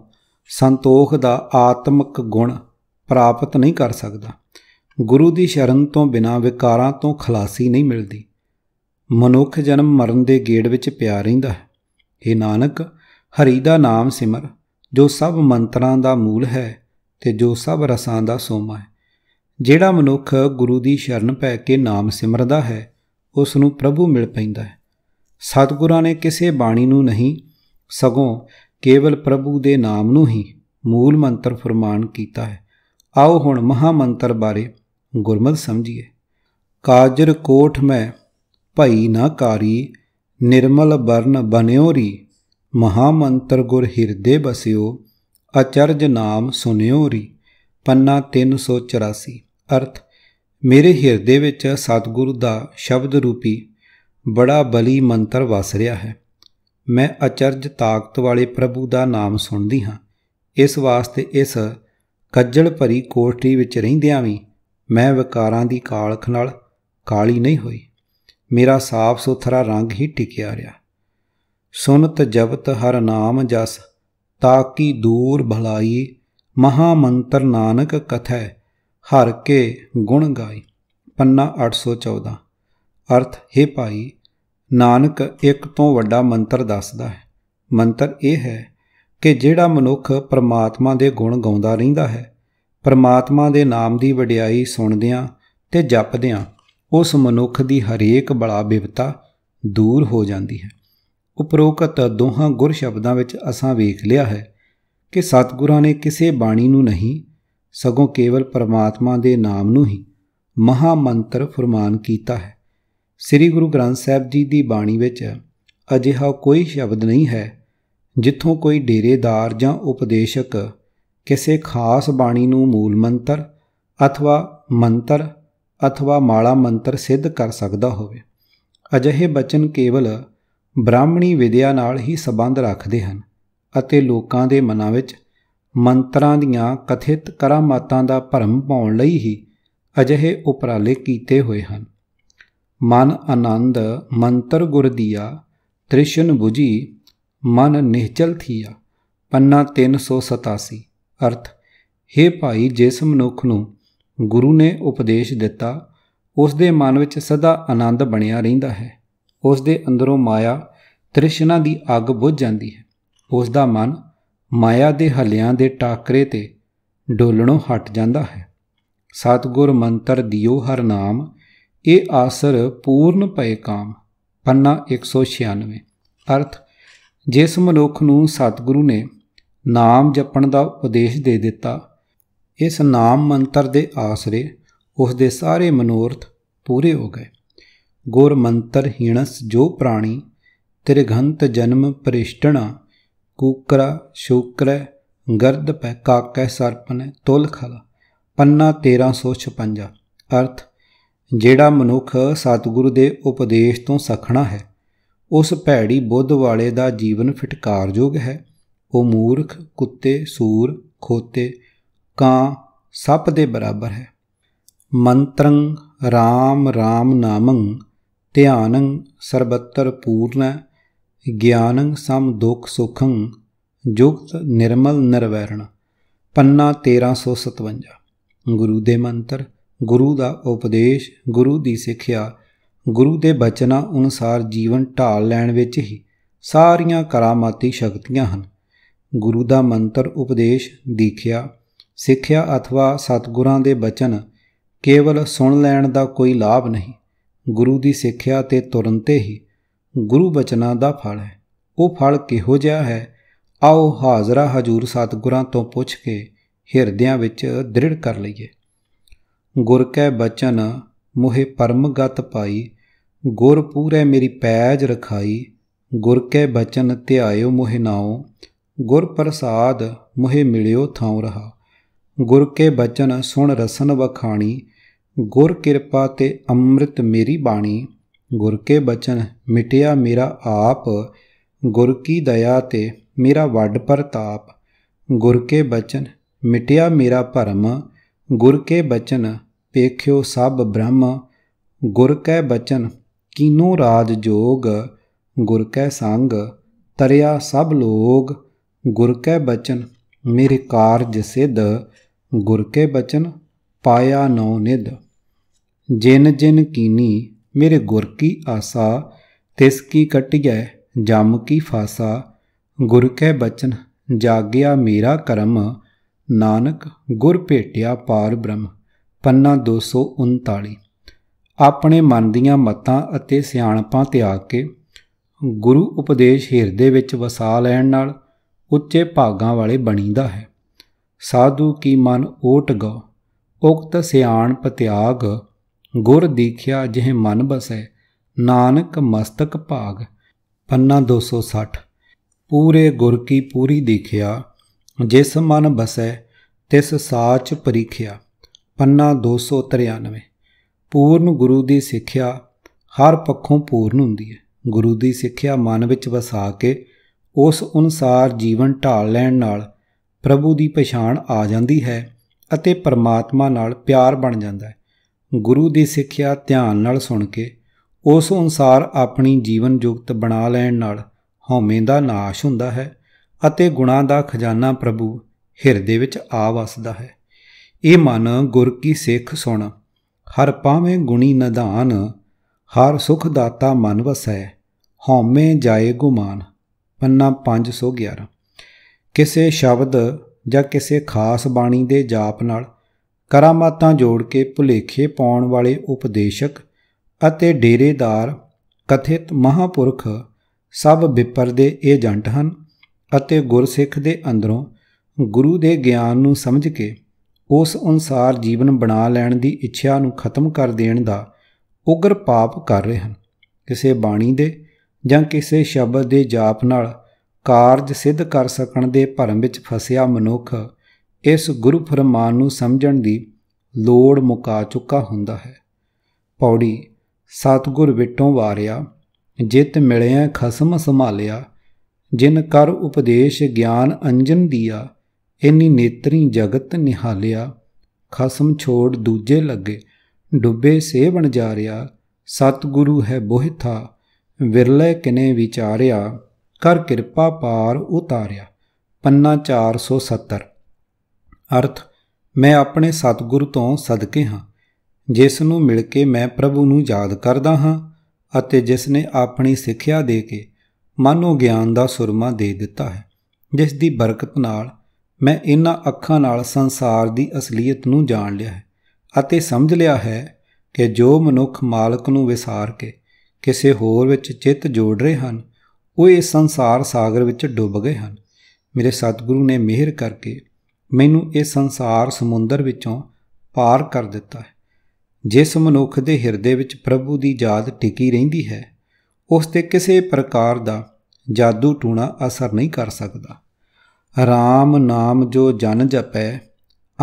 Speaker 1: ਸੰਤੋਖ ਦਾ ਆਤਮਿਕ ਗੁਣ ਪ੍ਰਾਪਤ ਨਹੀਂ ਕਰ ਸਕਦਾ ਗੁਰੂ ਦੀ ਸ਼ਰਨ ਤੋਂ ਬਿਨਾ ਵਿਕਾਰਾਂ ਤੋਂ ਖਲਾਸੀ ਨਹੀਂ ਮਿਲਦੀ ਮਨੁੱਖ ਜਨਮ ਮਰਨ ਦੇ ਗੇੜ ਵਿੱਚ ਪਿਆ ਰਹਿੰਦਾ ਹੈ ਇਹ ਨਾਨਕ ਹਰੀ ਦਾ ਨਾਮ ਸਿਮਰ ਜੋ ਸਭ ਮੰਤਰਾਂ ਦਾ ਮੂਲ ਹੈ ਤੇ ਜੋ ਸਭ ਰਸਾਂ ਦਾ ਸੋਮਾ ਹੈ ਜਿਹੜਾ ਮਨੁੱਖ ਗੁਰੂ ਦੀ ਸ਼ਰਨ ਪੈ ਕੇ ਨਾਮ ਸਿਮਰਦਾ ਹੈ ਉਸ ਨੂੰ ਪ੍ਰਭੂ ਮਿਲ ਪੈਂਦਾ ਹੈ ਸਤਿਗੁਰਾਂ ਨੇ ਕਿਸੇ ਬਾਣੀ ਨੂੰ ਨਹੀਂ ਸਗੋਂ ਕੇਵਲ ਪ੍ਰਭੂ ਦੇ ਨਾਮ ਨੂੰ ਹੀ ਮੂਲ ਮੰਤਰ ਫਰਮਾਨ ਕੀਤਾ ਹੈ ਆਓ ਹੁਣ ਮਹਾ ਮੰਤਰ ਬਾਰੇ ਗੁਰਮਤ ਸਮਝੀਏ ਕਾਜਰ ਕੋਠ ਮੈਂ ਭਈ ਨਾ ਕਾਰੀ ਨਿਰਮਲ ਬਰਨ ਬਨਿਓ ਰੀ ਮਹਾ ਮੰਤਰ ਗੁਰ ਹਿਰਦੇ ਬਸਿਓ ਅਚਰਜ ਨਾਮ ਸੁਨਿਓ ਰੀ ਪੰਨਾ 384 ਅਰਥ ਮੇਰੇ ਹਿਰਦੇ ਵਿੱਚ ਸਤਿਗੁਰੂ ਦਾ ਸ਼ਬਦ ਰੂਪੀ ਬੜਾ ਬਲੀ ਮੰਤਰ ਵਸ ਰਿਹਾ ਹੈ ਮੈਂ ਅਚਰਜ ਤਾਕਤ ਵਾਲੇ ਪ੍ਰਭੂ ਦਾ ਨਾਮ ਸੁਣਦੀ ਹਾਂ ਇਸ ਵਾਸਤੇ ਇਸ ਕੱਜਲ ਭਰੀ ਕੋਠੀ ਵਿੱਚ ਰਹਿੰਦਿਆਂ ਵੀ ਮੈਂ ਵਿਕਾਰਾਂ ਦੀ ਕਾਲਖ ਨਾਲ ਕਾਲੀ ਨਹੀਂ ਹੋਈ ਮੇਰਾ ਸਾਫ਼ ਸੁਥਰਾ ਰੰਗ ਹੀ ਟਿਕਿਆ ਰਿਹਾ ਸੁਨਤ ਜਪਤ ਹਰ ਨਾਮ ਜਸ ਤਾਂ ਕੀ ਦੂਰ ਭਲਾਈ ਮਹਾ ਮੰਤਰ ਨਾਨਕ ਕਥੈ ਹਰ ਕੇ ਗੁਣ ਗਾਈ ਪੰਨਾ 814 ਅਰਥ ਹੈ ਭਾਈ ਨਾਨਕ ਇੱਕ ਤੋਂ ਵੱਡਾ ਮੰਤਰ ਦੱਸਦਾ ਹੈ ਮੰਤਰ ਇਹ ਹੈ ਕਿ ਜਿਹੜਾ ਮਨੁੱਖ ਪਰਮਾਤਮਾ ਦੇ ਗੁਣ ਗਾਉਂਦਾ ਰਹਿੰਦਾ ਹੈ ਪਰਮਾਤਮਾ ਦੇ ਨਾਮ ਦੀ ਵਡਿਆਈ ਸੁਣਦਿਆਂ ਤੇ ਜਪਦਿਆਂ ਉਸ ਮਨੁੱਖ ਦੀ ਹਰੇਕ ਬਲਾ ਬਿਪਤਾ ਦੂਰ ਹੋ ਜਾਂਦੀ ਹੈ ਉਪਰੋਕਤ ਦੋਹਾਂ ਗੁਰ ਸ਼ਬਦਾਂ ਵਿੱਚ ਅਸਾਂ ਵੇਖ ਲਿਆ ਹੈ ਕਿ ਸਤਿਗੁਰਾਂ ਨੇ ਕਿਸੇ ਬਾਣੀ ਨੂੰ ਨਹੀਂ ਸਗੋਂ ਕੇਵਲ ਪਰਮਾਤਮਾ ਦੇ ਨਾਮ ਨੂੰ ਹੀ ਮਹਾ ਮੰਤਰ ਫਰਮਾਨ ਕੀਤਾ ਹੈ ਸ੍ਰੀ ਗੁਰੂ ਗ੍ਰੰਥ ਸਾਹਿਬ ਜੀ ਦੀ ਬਾਣੀ ਵਿੱਚ ਅਜਿਹਾ ਕੋਈ ਸ਼ਬਦ ਨਹੀਂ ਹੈ ਜਿੱਥੋਂ ਕੋਈ ਡੇਰੇਦਾਰ ਜਾਂ ਉਪਦੇਸ਼ਕ ਕਿਸੇ ਖਾਸ ਬਾਣੀ ਨੂੰ ਮੂਲ ਮੰਤਰ ਅਥਵਾ ਮੰਤਰ ਅਥਵਾ ਮਾਲਾ ਮੰਤਰ ਸਿੱਧ ਕਰ ਸਕਦਾ ਹੋਵੇ ਅਜਿਹੇ ਬਚਨ ਕੇਵਲ ਬ੍ਰਾਹਮਣੀ ਵਿਦਿਆ ਨਾਲ ਹੀ ਸਬੰਧ ਰੱਖਦੇ ਹਨ ਅਤੇ ਲੋਕਾਂ ਦੇ ਮਨਾਂ ਵਿੱਚ ਮੰਤਰਾਂ ਦੀਆਂ ਕਥਿਤ ਕਰਾਮਾਤਾਂ ਦਾ ਭਰਮ ਪਾਉਣ ਲਈ ਹੀ ਅਜਿਹੇ ਉਪਰਾਲੇ ਕੀਤੇ ਹੋਏ ਹਨ ਮਨ ਆਨੰਦ ਮੰਤਰ ਗੁਰ ਦੀਆ ਤ੍ਰਿਸ਼ਨ 부ਜੀ ਮਨ ਨਿਹਚਲ ਥੀਆ ਪੰਨਾ 387 ਅਰਥ हे ਭਾਈ ਜਿਸ ਮਨੁੱਖ ਨੂੰ ਗੁਰੂ ਨੇ ਉਪਦੇਸ਼ ਦਿੱਤਾ ਉਸ ਦੇ ਮਨ ਵਿੱਚ ਸਦਾ ਆਨੰਦ ਬਣਿਆ ਰਹਿੰਦਾ ਹੈ ਉਸ ਦੇ ਅੰਦਰੋਂ ਮਾਇਆ ਤ੍ਰਿਸ਼ਨਾ ਦੀ ਅੱਗ ਬੁਝ ਜਾਂਦੀ ਹੈ ਉਸ ਦਾ ਮਨ ਮਾਇਆ ਦੇ ਹਲਿਆਂ ਦੇ ਟਾਕਰੇ ਤੇ ਡੋਲਣੋਂ ਹਟ ਜਾਂਦਾ ਹੈ ਸਤਗੁਰ ਮੰਤਰ ਦਿਓ ਹਰ ਨਾਮ ਇਹ ਆਸਰ ਪੂਰਨ ਪਏ ਕਾਮ ਪੰਨਾ 196 ਅਰਥ ਜਿਸ ਮਨੁੱਖ ਨੂੰ ਸਤਿਗੁਰੂ ਨੇ ਨਾਮ ਜਪਣ ਦਾ ਉਪਦੇਸ਼ ਦੇ ਦਿੱਤਾ ਇਸ ਨਾਮ ਮੰਤਰ ਦੇ ਆਸਰੇ ਉਸ ਦੇ ਸਾਰੇ ਮਨੋਰਥ ਪੂਰੇ ਹੋ ਗਏ ਗੁਰ ਮੰਤਰ ਹੀਣਸ ਜੋ ਪ੍ਰਾਣੀ ਤਿਰਗੰਤ ਜਨਮ ਪਰਿਸ਼ਟਣਾ ਕੂਕਰਾ ਸ਼ੂਕਰ ਗਰਦ ਪੈ ਕਾਕੈ ਸਰਪਨ ਤੁਲ ਖਲ ਪੰਨਾ 1356 ਅਰਥ ਜਿਹੜਾ ਮਨੁੱਖ ਸਤਿਗੁਰੂ ਦੇ ਉਪਦੇਸ਼ ਤੋਂ ਸਖਣਾ ਹੈ ਉਸ ਭੈੜੀ ਬੁੱਧ ਵਾਲੇ ਦਾ ਜੀਵਨ ਫਟਕਾਰਯੋਗ ਹੈ ਉਹ ਮੂਰਖ ਕੁੱਤੇ ਸੂਰ ਖੋਤੇ ਕਾਂ ਸੱਪ ਦੇ ਬਰਾਬਰ ਹੈ ਮੰਤਰੰ RAM RAM ਨਾਮੰ ਧਿਆਨੰ ਸਰਬੱਤਰ ਪੂਰਨ ਗਿਆਨੰ ਸਮ ਦੁਖ ਸੁਖੰ ਜੁਗਤ ਨਿਰਮਲ ਨਿਰਵੈਰਣ ਪੰਨਾ 1357 ਗੁਰੂ ਦੇ ਮੰਤਰ ਗੁਰੂ ਦਾ ਉਪਦੇਸ਼ ਗੁਰੂ ਦੀ ਸਿੱਖਿਆ ਗੁਰੂ ਦੇ ਬਚਨਾਂ ਅਨੁਸਾਰ ਜੀਵਨ ਢਾਲ ਲੈਣ ਵਿੱਚ ਹੀ ਸਾਰੀਆਂ ਕਰਾਮਾਤੀ ਸ਼ਕਤੀਆਂ ਹਨ ਗੁਰੂ ਦਾ ਮੰਤਰ ਉਪਦੇਸ਼ ਦੀਖਿਆ ਸਿੱਖਿਆ ਅਥਵਾ ਸਤਗੁਰਾਂ ਦੇ ਬਚਨ ਕੇਵਲ ਸੁਣ ਲੈਣ ਦਾ ਕੋਈ ਲਾਭ ਨਹੀਂ ਗੁਰੂ ਦੀ ਸਿੱਖਿਆ ਤੇ ਤੁਰੰਤੇ ਹੀ ਗੁਰੂ ਬਚਨਾਂ ਦਾ ਫਲ ਹੈ ਉਹ ਫਲ ਕਿਹੋ ਜਿਹਾ ਹੈ ਆਓ ਹਾਜ਼ਰਾ ਹਜੂਰ ਸਤਗੁਰਾਂ ਤੋਂ ਪੁੱਛ ਕੇ ਹਿਰਦਿਆਂ ਵਿੱਚ ਦ੍ਰਿੜ ਕਰ ਲਈਏ ਗੁਰ ਕੈ ਬਚਨ ਮੋਹਿ ਪਰਮ ਗਤ ਪਾਈ ਗੁਰ ਪੂਰੇ ਮੇਰੀ ਪੈਜ ਰਖਾਈ ਗੁਰ ਕੈ ਬਚਨ ਧਿਆਇਓ ਮੋਹਿ ਨਾਉ ਗੁਰ ਪ੍ਰਸਾਦ ਮੋਹਿ ਮਿਲਿਓ ਥਾਉ ਰਹਾ ਗੁਰ ਕੇ ਬਚਨ ਸੁਣ ਰਸਨ ਵਖਾਣੀ ਗੁਰ ਕਿਰਪਾ ਤੇ ਅੰਮ੍ਰਿਤ ਮੇਰੀ ਬਾਣੀ ਗੁਰ ਕੇ ਬਚਨ ਮਿਟਿਆ ਮੇਰਾ ਆਪ ਗੁਰ ਕੀ ਦਇਆ ਤੇ ਮੇਰਾ ਵੱਡ ਪ੍ਰਤਾਪ ਗੁਰ ਕੇ ਬਚਨ ਮਿਟਿਆ ਮੇਰਾ ਭਰਮ ਗੁਰ ਕੇ ਬਚਨ ਪੇਖਿਓ ਸਭ ਬ੍ਰਹਮ ਗੁਰ ਕੈ ਬਚਨ ਕੀਨੋ ਰਾਜ ਜੋਗ ਗੁਰ ਕੈ ਸੰਗ ਤਰਿਆ ਸਭ ਲੋਗ ਗੁਰ ਕੈ ਬਚਨ ਮੇਰੇ ਕਾਰਜ ਸਿਧ ਗੁਰ ਕੈ ਬਚਨ ਪਾਇਆ ਨਉ ਨਿਧ ਜਿਨ ਜਿਨ ਕੀਨੀ ਮੇਰੇ ਗੁਰ ਕੀ ਆਸਾ ਤਿਸ ਕੀ ਕਟਿਐ ਜਮ ਕੀ ਫਾਸਾ ਗੁਰ ਕੈ ਬਚਨ ਜਾਗਿਆ ਮੇਰਾ ਕਰਮ ਨਾਨਕ ਗੁਰ ਭੇਟਿਆ ਪਾਰ ਬ੍ਰਹਮ ਪੰਨਾ 239 ਆਪਣੇ ਮਨ ਦੀਆਂ ਮਤਾਂ ਅਤੇ ਸਿਆਣਪਾਂ ਤਿਆਗ ਕੇ ਗੁਰੂ ਉਪਦੇਸ਼ ਹਿਰਦੇ ਵਿੱਚ ਵਸਾ ਲੈਣ ਨਾਲ ਉੱਚੇ ਭਾਗਾਂ ਵਾਲੇ ਬਣੀਦਾ ਹੈ ਸਾਧੂ ਕੀ ਮਨ ਓਟ ਗਉ ਉਕਤ ਸਿਆਣ ਪਤਿਆਗ ਗੁਰ ਦੀਖਿਆ ਜਿਹ ਮਨ ਬਸੈ ਨਾਨਕ ਮਸਤਕ ਭਾਗ ਪੰਨਾ 260 ਪੂਰੇ ਗੁਰ ਕੀ ਪੂਰੀ ਦੀਖਿਆ ਜਿਸ ਮਨ ਬਸੈ ਤਿਸ ਸਾਚ ਪਰਿਖਿਆ ਪੰਨਾ 293 ਪੂਰਨ ਗੁਰੂ ਦੀ ਸਿੱਖਿਆ ਹਰ ਪੱਖੋਂ ਪੂਰਨ ਹੁੰਦੀ ਹੈ ਗੁਰੂ ਦੀ ਸਿੱਖਿਆ ਮਨ ਵਿੱਚ ਵਸਾ ਕੇ ਉਸ ਅਨੁਸਾਰ ਜੀਵਨ ਢਾਲ ਲੈਣ ਨਾਲ ਪ੍ਰਭੂ ਦੀ ਪਛਾਣ ਆ ਜਾਂਦੀ ਹੈ ਅਤੇ ਪਰਮਾਤਮਾ ਨਾਲ ਪਿਆਰ ਬਣ ਜਾਂਦਾ ਹੈ ਗੁਰੂ ਦੀ ਸਿੱਖਿਆ ਧਿਆਨ ਨਾਲ ਸੁਣ ਕੇ ਉਸ ਅਨੁਸਾਰ ਆਪਣੀ ਜੀਵਨ ਜੁਗਤ ਬਣਾ ਲੈਣ ਨਾਲ ਹਉਮੈ ਦਾ ਨਾਸ਼ ਹੁੰਦਾ ਹੈ ਅਤੇ ਗੁਣਾ ਦਾ ਖਜ਼ਾਨਾ ਪ੍ਰਭੂ ਹਿਰਦੇ ਵਿੱਚ ਆ ਵਸਦਾ ਹੈ ਇਹ ਮਨ ਗੁਰ ਕੀ ਸਿੱਖ ਸੁਣ ਹਰ ਪਾਵੇਂ ਗੁਣੀ ਨਿਧਾਨ ਹਰ ਸੁਖ ਦਾਤਾ ਮਨ ਵਸੈ ਹਉਮੈ ਜਾਏ ਗੁਮਾਨ ਪੰਨਾ 511 ਕਿਸੇ ਸ਼ਬਦ ਜਾਂ ਕਿਸੇ ਖਾਸ ਬਾਣੀ ਦੇ ਜਾਪ ਨਾਲ ਕਰਾਮਾਤਾਂ ਜੋੜ ਕੇ ਭੁਲੇਖੇ ਪਾਉਣ ਵਾਲੇ ਉਪਦੇਸ਼ਕ ਅਤੇ ਡੇਰੇਦਾਰ ਕਥਿਤ ਮਹਾਪੁਰਖ ਸਭ ਵਿਪਰ ਦੇ ਏਜੰਟ ਹਨ ਅਤੇ ਗੁਰਸਿੱਖ ਦੇ ਅੰਦਰੋਂ ਗੁਰੂ ਦੇ ਗਿਆਨ ਨੂੰ ਸਮਝ ਕੇ ਉਸ ਅਨਸਾਰ ਜੀਵਨ ਬਣਾ ਲੈਣ ਦੀ ਇੱਛਾ ਨੂੰ ਖਤਮ ਕਰ ਦੇਣ ਦਾ ਉਗਰ ਪਾਪ ਕਰ ਰਹੇ ਹਨ ਕਿਸੇ ਬਾਣੀ ਦੇ ਜਾਂ ਕਿਸੇ ਸ਼ਬਦ ਦੇ ਜਾਪ ਨਾਲ ਕਾਰਜ ਸਿੱਧ ਕਰ ਸਕਣ ਦੇ ਭਰਮ ਵਿੱਚ ਫਸਿਆ ਮਨੁੱਖ ਇਸ ਗੁਰੂ ਫਰਮਾਨ ਨੂੰ ਸਮਝਣ ਦੀ ਲੋੜ ਮੁਕਾ ਚੁੱਕਾ ਹੁੰਦਾ ਹੈ ਪੌੜੀ ਸਤਗੁਰ ਵਿਟੋਂ ਵਾਰਿਆ ਜਿਤ ਮਿਲਿਆ ਖਸਮ ਸੰਭਾਲਿਆ ਜਿਨ ਕਰ ਉਪਦੇਸ਼ ਗਿਆਨ ਅੰਜਨ ਦੀਆ ਇਨੀ ਨੇਤਰੀ ਜਗਤ ਨਿਹਾਲਿਆ ਖਸਮ ਛੋੜ ਦੂਜੇ ਲੱਗੇ ਡੁੱਬੇ ਸੇ ਬਣ ਜਾ ਰਿਆ ਸਤਗੁਰੂ ਹੈ ਬੋਹਿਥਾ ਵਿਰਲੇ ਕਿਨੇ ਵਿਚਾਰਿਆ ਕਰ ਕਿਰਪਾ ਪਾਰ ਉਤਾਰਿਆ ਪੰਨਾ 470 ਅਰਥ ਮੈਂ ਆਪਣੇ ਸਤਗੁਰ ਤੋਂ ਸਦਕੇ ਹਾਂ ਜਿਸ ਨੂੰ ਮਿਲ ਕੇ ਮੈਂ ਪ੍ਰਭੂ ਨੂੰ ਯਾਦ ਕਰਦਾ ਹਾਂ ਅਤੇ ਜਿਸ ਨੇ ਆਪਣੀ ਸਿੱਖਿਆ ਦੇ ਕੇ ਮਨੋ ਗਿਆਨ ਦਾ ਸੁਰਮਾ ਦੇ ਦਿੱਤਾ ਹੈ ਜਿਸ ਦੀ ਬਰਕਤ ਨਾਲ ਮੈਂ ਇਹਨਾਂ ਅੱਖਾਂ ਨਾਲ ਸੰਸਾਰ ਦੀ ਅਸਲੀਅਤ ਨੂੰ ਜਾਣ ਲਿਆ ਹੈ ਅਤੇ ਸਮਝ ਲਿਆ ਹੈ ਕਿ ਜੋ ਮਨੁੱਖ ਮਾਲਕ ਨੂੰ ਵਿਸਾਰ ਕੇ ਕਿਸੇ ਹੋਰ ਵਿੱਚ ਚਿੱਤ ਜੋੜ ਰਹੇ ਹਨ ਉਹ ਇਸ ਸੰਸਾਰ ਸਾਗਰ ਵਿੱਚ ਡੁੱਬ ਗਏ ਹਨ ਮੇਰੇ ਸਤਿਗੁਰੂ ਨੇ ਮਿਹਰ ਕਰਕੇ ਮੈਨੂੰ ਇਹ ਸੰਸਾਰ ਸਮੁੰਦਰ ਵਿੱਚੋਂ ਪਾਰ ਕਰ ਦਿੱਤਾ ਹੈ ਜਿਸ ਮਨੁੱਖ ਦੇ ਹਿਰਦੇ ਵਿੱਚ ਪ੍ਰਭੂ ਦੀ ਯਾਦ ਟਿਕੀ ਰਹਿੰਦੀ ਹੈ ਉਸ ਤੇ ਕਿਸੇ ਪ੍ਰਕਾਰ ਦਾ ਜਾਦੂ ਟੂਣਾ ਅਸਰ ਨਹੀਂ ਕਰ ਸਕਦਾ ਰਾਮ ਨਾਮ ਜੋ ਜਨ ਜਪੈ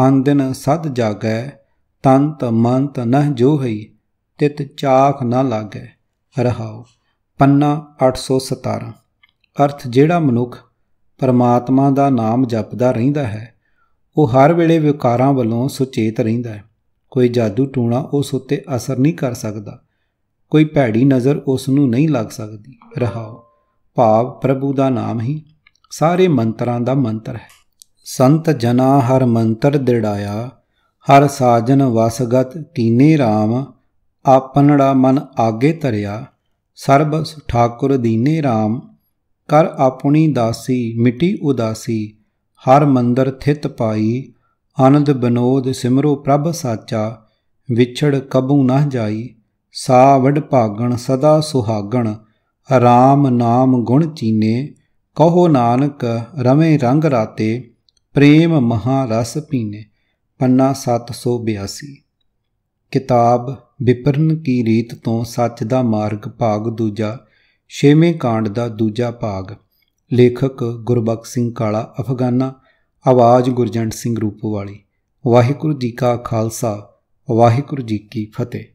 Speaker 1: ਅੰਦਨ ਸਦ ਜਾਗੈ ਤੰਤ ਮੰਤ ਨਹ ਜੋਹੀ ਤਿਤ ਚਾਖ ਨ ਲਾਗੈ ਰਹਾਉ ਪੰਨਾ 817 ਅਰਥ ਜਿਹੜਾ ਮਨੁੱਖ ਪਰਮਾਤਮਾ ਦਾ ਨਾਮ ਜਪਦਾ ਰਹਿੰਦਾ ਹੈ ਉਹ ਹਰ ਵੇਲੇ ਵਿਕਾਰਾਂ ਵੱਲੋਂ ਸੁਚੇਤ ਰਹਿੰਦਾ ਹੈ ਕੋਈ ਜਾਦੂ ਟੂਣਾ ਉਸ ਉੱਤੇ ਅਸਰ ਨਹੀਂ ਕਰ ਸਕਦਾ ਕੋਈ ਭੈੜੀ ਨਜ਼ਰ ਉਸ ਨੂੰ ਨਹੀਂ ਲੱਗ ਸਕਦੀ ਰਹਾਉ ਭਾਵ ਪ੍ਰਭੂ ਦਾ ਨਾਮ ਹੀ ਸਾਰੇ ਮੰਤਰਾਂ ਦਾ ਮੰਤਰ ਹੈ ਸੰਤ ਜਨਾ ਹਰ ਮੰਤਰ ਦਿੜਾਇਆ ਹਰ ਸਾਜਨ ਵਸਗਤ ਕੀਨੇ RAM ਆਪਨੜਾ ਮਨ ਆਗੇ ਧਰਿਆ ਸਰਬ ਠਾਕੁਰ ਦੀਨੇ RAM ਕਰ ਆਪਣੀ ਦਾਸੀ ਮਿਟੀ ਉਦਾਸੀ ਹਰ ਮੰਦਰ ਥਿਤ ਪਾਈ ਆਨੰਦ ਬਨੋਦ ਸਿਮਰੋ ਪ੍ਰਭ ਸਾਚਾ ਵਿਛੜ ਕਬੂ ਨਾ ਜਾਈ ਸਾਵੜ ਭਾਗਣ ਸਦਾ ਸੁਹਾਗਣ ਆਰਾਮ ਨਾਮ ਗੁਣ ਚੀਨੇ ਕਹੋ ਨਾਨਕ ਰਵੇਂ ਰੰਗ ਰਾਤੇ ਪ੍ਰੇਮ ਮਹਾ ਰਸ ਪੀਨੇ ਪੰਨਾ 782 ਕਿਤਾਬ ਵਿਪਰਨ ਕੀ ਰੀਤ ਤੋਂ ਸੱਚ ਦਾ ਮਾਰਗ ਭਾਗ ਦੂਜਾ 6ਵੇਂ ਕਾਂਡ ਦਾ ਦੂਜਾ ਭਾਗ ਲੇਖਕ ਗੁਰਬਖਸ਼ ਸਿੰਘ ਕਾਲਾ ਅਫਗਾਨਾ ਆਵਾਜ਼ ਗੁਰਜੰਟ ਸਿੰਘ ਰੂਪਵਾਲੀ ਵਾਹਿਗੁਰੂ ਜੀ ਕਾ ਖਾਲਸਾ ਵਾਹਿਗੁਰੂ ਜੀ ਕੀ ਫਤਿਹ